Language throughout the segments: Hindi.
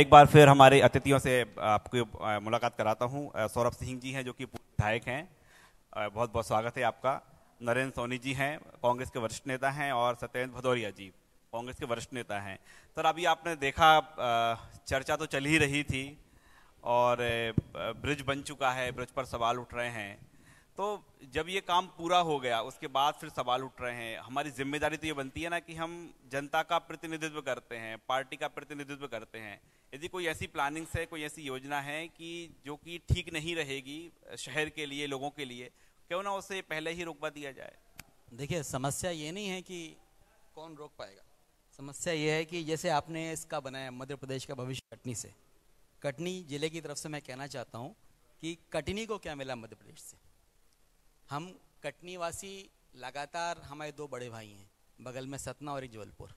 एक बार फिर हमारे अतिथियों से आपको मुलाकात कराता हूँ सौरभ सिंह जी हैं जो कि विधायक हैं बहुत बहुत स्वागत है आपका नरेंद्र सोनी जी हैं कांग्रेस के वरिष्ठ नेता हैं और सत्येंद्र भदौरिया जी कांग्रेस के वरिष्ठ नेता हैं सर अभी आपने देखा चर्चा तो चल ही रही थी और ब्रिज बन चुका है ब्रिज पर सवाल उठ रहे हैं तो जब ये काम पूरा हो गया उसके बाद फिर सवाल उठ रहे हैं हमारी जिम्मेदारी तो ये बनती है ना कि हम जनता का प्रतिनिधित्व करते हैं पार्टी का प्रतिनिधित्व करते हैं यदि कोई ऐसी प्लानिंग्स है कोई ऐसी योजना है कि जो कि ठीक नहीं रहेगी शहर के लिए लोगों के लिए क्यों ना उसे पहले ही रोकवा दिया जाए देखिए समस्या ये नहीं है कि कौन रोक पाएगा समस्या ये है कि जैसे आपने इसका बनाया मध्य प्रदेश का भविष्य कटनी से कटनी जिले की तरफ से मैं कहना चाहता हूँ कि कटनी को क्या मिला मध्य प्रदेश से हम कटनीवासी लगातार हमारे दो बड़े भाई हैं बगल में सतना और एक जबलपुर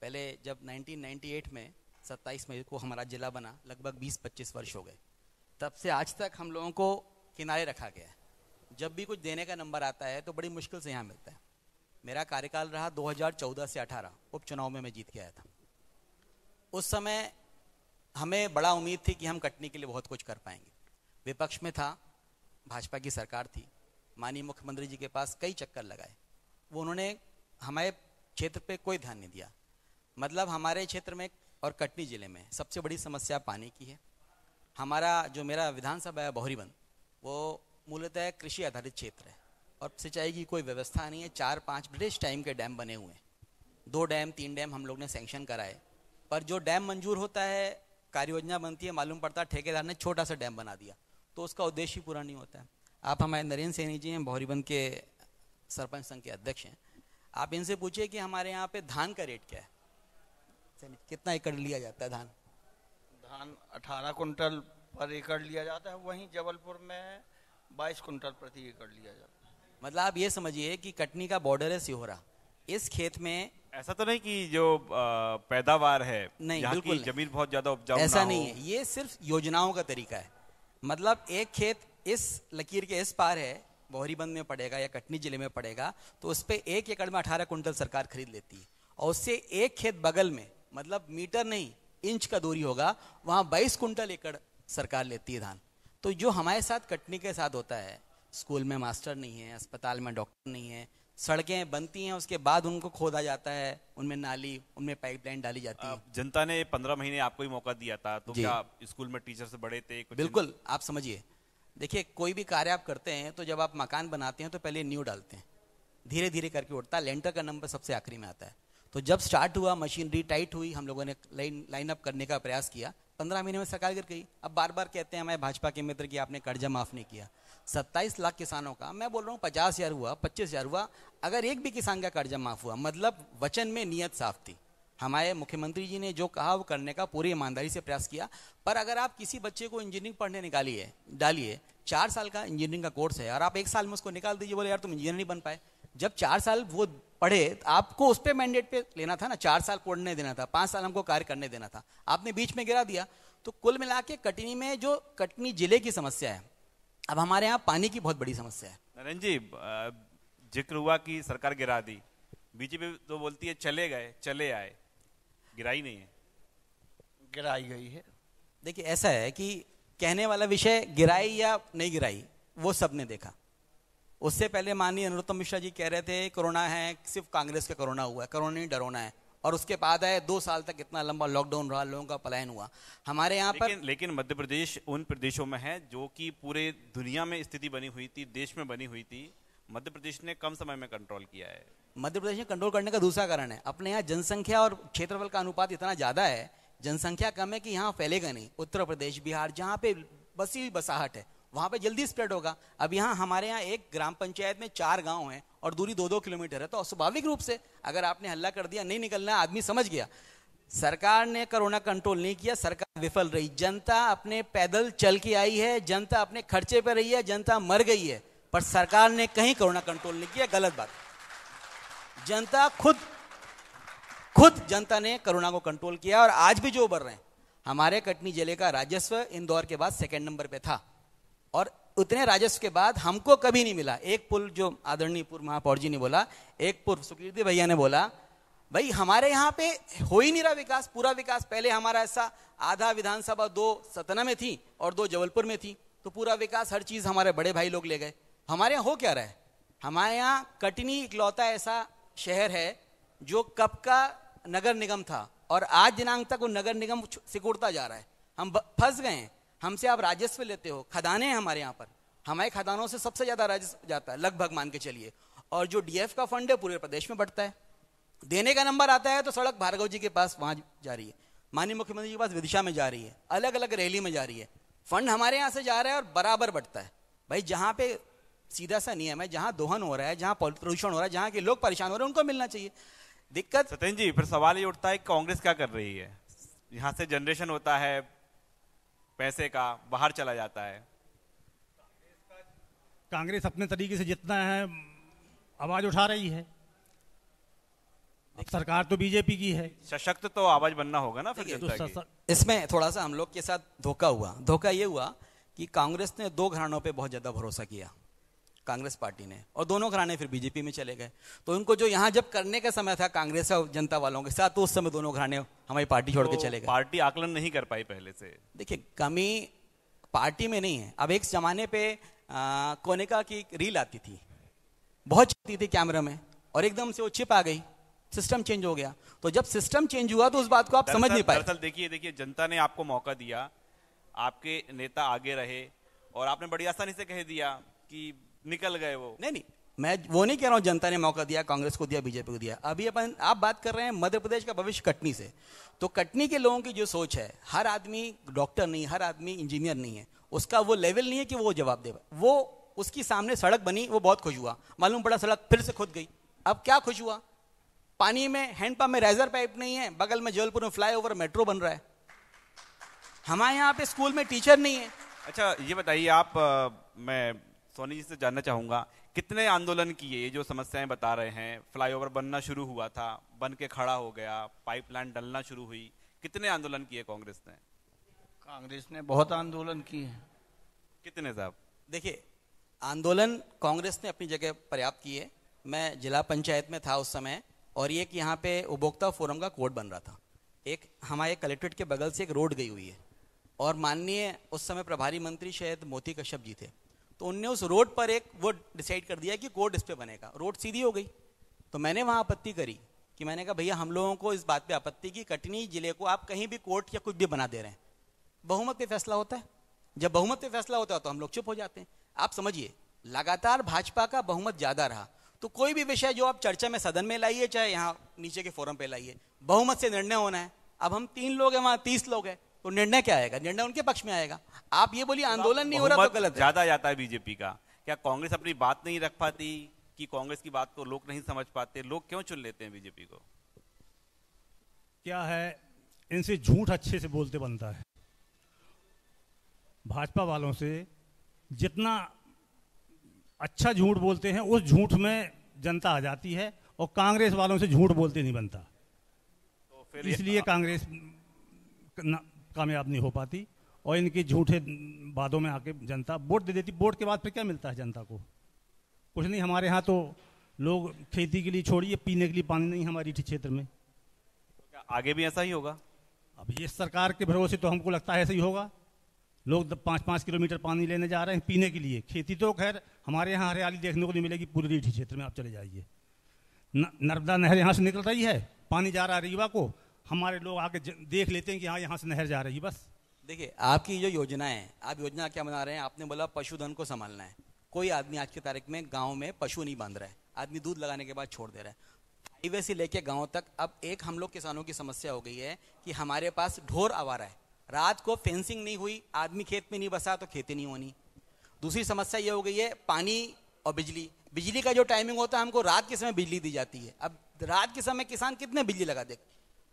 पहले जब 1998 में 27 मई को हमारा जिला बना लगभग 20-25 वर्ष हो गए तब से आज तक हम लोगों को किनारे रखा गया है जब भी कुछ देने का नंबर आता है तो बड़ी मुश्किल से यहाँ मिलता है मेरा कार्यकाल रहा 2014 से 18 उपचुनाव में मैं जीत के आया था उस समय हमें बड़ा उम्मीद थी कि हम कटनी के लिए बहुत कुछ कर पाएंगे विपक्ष में था भाजपा की सरकार थी माननीय मुख्यमंत्री जी के पास कई चक्कर लगाए वो उन्होंने हमारे क्षेत्र पे कोई ध्यान नहीं दिया मतलब हमारे क्षेत्र में और कटनी ज़िले में सबसे बड़ी समस्या पानी की है हमारा जो मेरा विधानसभा है बहरीबंद वो मूलतः कृषि आधारित क्षेत्र है और सिंचाई की कोई व्यवस्था नहीं है चार पाँच ब्रिटिश टाइम के डैम बने हुए हैं दो डैम तीन डैम हम लोग ने सेंक्शन कराए पर जो डैम मंजूर होता है कार्य योजना बनती है मालूम पड़ता है ठेकेदार ने छोटा सा डैम बना दिया तो उसका उद्देश्य पूरा नहीं होता है आप हमारे नरेंद्र सैनी जी हैं भौरीबंद के सरपंच संघ के अध्यक्ष हैं आप इनसे पूछिए कि हमारे यहाँ पे धान का रेट क्या है कितना एकड़ लिया जाता है धान धान 18 कुंटल पर एकड़ लिया जाता है वहीं जबलपुर में 22 कुंटल प्रति एकड़ लिया जाता है मतलब आप ये समझिए कि कटनी का बॉर्डर है सिहोरा इस खेत में ऐसा तो नहीं कि जो पैदावार है नहीं बिल्कुल जमीन बहुत ज्यादा उपजाऊ ऐसा नहीं है ये सिर्फ योजनाओं का तरीका है मतलब एक खेत इस लकीर के इस पार है बोहरीबंद में पड़ेगा या कटनी जिले में पड़ेगा तो उस पर एक एकड़ में अठारह कुंटल सरकार खरीद लेती है और उससे एक खेत बगल में मतलब मीटर नहीं इंच का दूरी होगा वहां बाईस कुंटल एकड़ सरकार लेती है धान तो जो हमारे साथ कटनी के साथ होता है स्कूल में मास्टर नहीं है अस्पताल में डॉक्टर नहीं है सड़कें बनती हैं उसके बाद उनको खोदा जाता है उनमें नाली उनमें पाइपलाइन डाली जाती है जनता ने पंद्रह महीने आपको ही मौका दिया था तो क्या स्कूल में टीचर से बड़े थे बिल्कुल आप समझिए देखिए कोई भी कार्य आप करते हैं तो जब आप मकान बनाते हैं तो पहले न्यू डालते हैं धीरे धीरे करके उठता है लेंटर का नंबर सबसे आखिरी में आता है तो जब स्टार्ट हुआ मशीनरी टाइट हुई हम लोगों ने लाइन लाइन अप करने का प्रयास किया पंद्रह महीने में सरकार गिर गई अब बार बार कहते हैं हमारे भाजपा के मित्र की आपने कर्जा माफ नहीं किया सत्ताईस लाख किसानों का मैं बोल रहा हूँ पचास हजार हुआ पच्चीस हजार हुआ अगर एक भी किसान का कर्जा माफ हुआ मतलब वचन में नियत साफ थी हमारे मुख्यमंत्री जी ने जो कहा वो करने का पूरी ईमानदारी से प्रयास किया पर अगर आप किसी बच्चे को इंजीनियरिंग पढ़ने निकालिए डालिए चार साल का इंजीनियरिंग का कोर्स है और आप एक साल में उसको निकाल दीजिए बोले यार तुम इंजीनियर नहीं बन पाए जब चार साल वो पढ़े तो आपको उस पर मैंडेट पे लेना था ना चार साल पढ़ने देना था पांच साल हमको कार्य करने देना था आपने बीच में गिरा दिया तो कुल मिला के कटनी में जो कटनी जिले की समस्या है अब हमारे यहाँ पानी की बहुत बड़ी समस्या है नरेंद्र जी जिक्र हुआ कि सरकार गिरा दी बीजेपी तो बोलती है चले गए चले आए गिराई नहीं है गिराई गई है देखिए ऐसा है कि कहने वाला विषय गिराई या नहीं गिराई वो सबने देखा उससे पहले माननीय अनुरुतम मिश्रा जी कह रहे थे कोरोना है सिर्फ कांग्रेस का कोरोना हुआ है कोरोना नहीं डरोना है और उसके बाद आए दो साल तक इतना लंबा लॉकडाउन रहा लोगों का पलायन हुआ हमारे यहाँ पर लेकिन मध्य प्रदेश उन प्रदेशों में है जो कि पूरे दुनिया में स्थिति बनी हुई थी देश में बनी हुई थी मध्य प्रदेश ने कम समय में कंट्रोल किया है मध्य प्रदेश में कंट्रोल करने का दूसरा कारण है अपने यहाँ जनसंख्या और क्षेत्रफल का अनुपात इतना ज्यादा है जनसंख्या कम है कि यहाँ फैलेगा नहीं उत्तर प्रदेश बिहार जहाँ पे बसी हुई बसाहट है वहां पे जल्दी स्प्रेड होगा अब यहाँ हमारे यहाँ एक ग्राम पंचायत में चार गांव हैं और दूरी दो दो किलोमीटर है तो स्वाभाविक रूप से अगर आपने हल्ला कर दिया नहीं निकलना आदमी समझ गया सरकार ने कोरोना कंट्रोल नहीं किया सरकार विफल रही जनता अपने पैदल चल के आई है जनता अपने खर्चे पर रही है जनता मर गई है पर सरकार ने कहीं कोरोना कंट्रोल नहीं किया गलत बात जनता खुद खुद जनता ने कोरोना को कंट्रोल किया और आज भी जो उभर रहे हैं हमारे कटनी जिले का राजस्व इंदौर के बाद सेकंड नंबर पे था और उतने राजस्व के बाद हमको कभी नहीं मिला एक पुल जो आदरणीय पूर्व महापौर जी ने बोला एक पुल सुकीर्ति भैया ने बोला भाई हमारे यहाँ पे हो ही नहीं रहा विकास पूरा विकास पहले हमारा ऐसा आधा विधानसभा दो सतना में थी और दो जबलपुर में थी तो पूरा विकास हर चीज हमारे बड़े भाई लोग ले गए हमारे यहाँ हो क्या रहा है हमारे यहाँ कटनी इकलौता ऐसा शहर है जो कब का नगर निगम था और आज दिनांक तक वो नगर निगम सिकुड़ता जा रहा है हम फंस गए हैं हमसे आप राजस्व लेते हो खदाने हैं हमारे यहाँ पर हमारे खदानों से सबसे ज़्यादा राजस्व जाता है लगभग मान के चलिए और जो डीएफ का फंड है पूरे प्रदेश में बढ़ता है देने का नंबर आता है तो सड़क भार्गव जी के पास वहाँ जा रही है माननीय मुख्यमंत्री के पास विदिशा में जा रही है अलग अलग रैली में जा रही है फंड हमारे यहाँ से जा रहा है और बराबर बढ़ता है भाई जहाँ पे सीधा सा नियम है जहां दोहन हो रहा है जहां प्रदूषण हो रहा है जहां के लोग परेशान हो रहे हैं उनको मिलना चाहिए दिक्कत सतेन जी फिर सवाल ये उठता है कांग्रेस क्या कर रही है यहाँ से जनरेशन होता है पैसे का बाहर चला जाता है कांग्रेस अपने तरीके से जितना है आवाज उठा रही है सरकार तो बीजेपी की है सशक्त तो आवाज बनना होगा ना फिर तो इसमें थोड़ा सा हम लोग के साथ धोखा हुआ धोखा ये हुआ कि कांग्रेस ने दो घरानों पे बहुत ज्यादा भरोसा किया कांग्रेस पार्टी ने और दोनों घराने फिर बीजेपी में चले गए तो उनको जो यहाँ जब करने का समय था कांग्रेस और जनता वालों के साथ तो उस समय दोनों घराने हमारी पार्टी छोड़ के तो चले गए पार्टी आकलन नहीं कर पाई पहले से देखिए कमी पार्टी में नहीं है अब एक जमाने पे आ, कोनेका की रील आती थी बहुत चलती थी कैमरे में और एकदम से वो छिप आ गई सिस्टम चेंज हो गया तो जब सिस्टम चेंज हुआ तो उस बात को आप समझ नहीं पाए दरअसल देखिए देखिए जनता ने आपको मौका दिया आपके नेता आगे रहे और आपने बड़ी आसानी से कह दिया कि निकल गए वो नहीं नहीं मैं वो नहीं कह रहा हूँ जनता ने मौका दिया कांग्रेस को दिया बीजेपी को दिया अभी अपन आप बात कर रहे हैं मध्य प्रदेश का भविष्य कटनी से तो कटनी के लोगों की जो सोच है हर आदमी डॉक्टर नहीं हर आदमी इंजीनियर नहीं है उसका वो लेवल नहीं है कि वो जवाब दे वो उसकी सामने सड़क बनी वो बहुत खुश हुआ मालूम पड़ा सड़क फिर से खुद गई अब क्या खुश हुआ पानी में हैंडपम्प में रेजर पाइप नहीं है बगल में जबलपुर में फ्लाईओवर मेट्रो बन रहा है हमारे यहाँ पे स्कूल में टीचर नहीं है अच्छा ये बताइए आप आ, मैं सोनी जी से जानना चाहूँगा कितने आंदोलन किए ये जो समस्याएं बता रहे हैं फ्लाईओवर बनना शुरू हुआ था बन के खड़ा हो गया पाइपलाइन डलना शुरू हुई कितने आंदोलन किए कांग्रेस ने कांग्रेस ने बहुत आंदोलन किए कितने साहब देखिए आंदोलन कांग्रेस ने अपनी जगह पर्याप्त किए मैं जिला पंचायत में था उस समय और ये कि यहाँ पे उपभोक्ता फोरम का कोर्ट बन रहा था एक हमारे कलेक्ट्रेट के बगल से एक रोड गई हुई है और माननीय उस समय प्रभारी मंत्री शायद मोती कश्यप जी थे तो उनने उस रोड पर एक वो डिसाइड कर दिया कि कोर्ट इस पर बनेगा रोड सीधी हो गई तो मैंने वहाँ आपत्ति करी कि मैंने कहा भैया हम लोगों को इस बात पे आपत्ति की कटनी जिले को आप कहीं भी कोर्ट या कुछ भी बना दे रहे हैं बहुमत पे फैसला होता है जब बहुमत पे फैसला होता है तो हम लोग चुप हो जाते हैं आप समझिए लगातार भाजपा का बहुमत ज्यादा रहा तो कोई भी विषय जो आप चर्चा में सदन में लाइए चाहे यहाँ नीचे के फोरम पे लाइए बहुमत से निर्णय होना है अब हम तीन लोग हैं वहाँ तीस लोग हैं तो निर्णय क्या आएगा निर्णय उनके पक्ष में आएगा आप ये बोलिए तो आंदोलन नहीं हो रहा तो गलत ज्यादा जाता है बीजेपी का क्या कांग्रेस अपनी बात नहीं रख पाती कि कांग्रेस की बात को लोग नहीं समझ पाते लोग क्यों चुन लेते हैं बीजेपी को क्या है इनसे झूठ अच्छे से बोलते बनता है भाजपा वालों से जितना अच्छा झूठ बोलते हैं उस झूठ में जनता आ जाती है और कांग्रेस वालों से झूठ बोलते नहीं बनता तो इसलिए कांग्रेस कामयाब नहीं हो पाती और इनके झूठे वादों में आके जनता वोट दे देती वोट के बाद फिर क्या मिलता है जनता को कुछ नहीं हमारे यहाँ तो लोग खेती के लिए छोड़िए पीने के लिए पानी नहीं हमारी क्षेत्र में क्या आगे भी ऐसा ही होगा अब ये सरकार के भरोसे तो हमको लगता है ऐसा ही होगा लोग पाँच पाँच किलोमीटर पानी लेने जा रहे हैं पीने के लिए खेती तो खैर हमारे यहाँ हरियाली देखने को नहीं मिलेगी पूरी रीठी क्षेत्र में आप चले जाइए नर्मदा नहर यहाँ से निकल रही है पानी जा रहा है रीवा को हमारे लोग आके देख लेते हैं कि हाँ यहाँ से नहर जा रही है बस देखिए आपकी जो योजना है आप योजना क्या बना रहे हैं आपने बोला पशुधन को संभालना है कोई आदमी आज की तारीख में गाँव में पशु नहीं बांध रहा है आदमी दूध लगाने के बाद छोड़ दे रहा है हाईवे से लेके गाँव तक अब एक हम लोग किसानों की समस्या हो गई है कि हमारे पास ढोर आवारा है रात को फेंसिंग नहीं हुई आदमी खेत में नहीं बसा तो खेती नहीं होनी दूसरी समस्या ये हो गई है पानी और बिजली बिजली का जो टाइमिंग होता है हमको रात के समय बिजली दी जाती है अब रात के समय किसान कितने बिजली लगा दे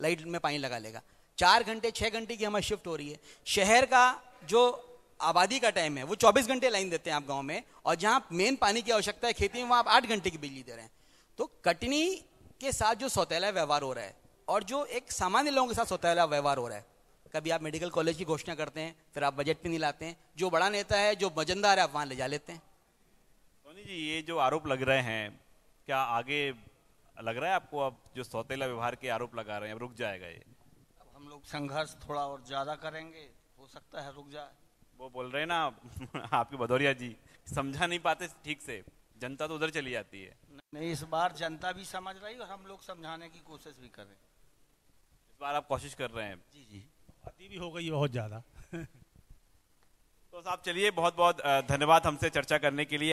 लाइट में पानी लगा लेगा चार घंटे छः घंटे की हमारी शिफ्ट हो रही है शहर का जो आबादी का टाइम है वो 24 घंटे लाइन देते हैं आप गांव में और जहाँ मेन पानी की आवश्यकता है खेती में वहाँ आप आठ घंटे की बिजली दे रहे हैं तो कटनी के साथ जो सौतेला व्यवहार हो रहा है और जो एक सामान्य लोगों के साथ सौतेला व्यवहार हो रहा है कभी आप मेडिकल कॉलेज की घोषणा करते हैं फिर आप बजट पे नहीं लाते हैं जो बड़ा नेता है जो मजनदार है आप वहां ले जा लेते हैं सोनी जी ये जो आरोप लग रहे हैं क्या आगे लग रहा है आपको अब जो सौतेला व्यवहार के आरोप लगा रहे हैं रुक जाएगा ये अब हम लोग संघर्ष थोड़ा और ज्यादा करेंगे हो सकता है रुक जाए वो बोल रहे हैं ना आपकी भदौरिया जी समझा नहीं पाते ठीक से जनता तो उधर चली जाती है नहीं इस बार जनता भी समझ रही और हम लोग समझाने की कोशिश भी कर रहे हैं इस बार आप कोशिश कर रहे हैं जी जी अति भी हो गई बहुत ज्यादा तो साहब चलिए बहुत बहुत धन्यवाद हमसे चर्चा करने के लिए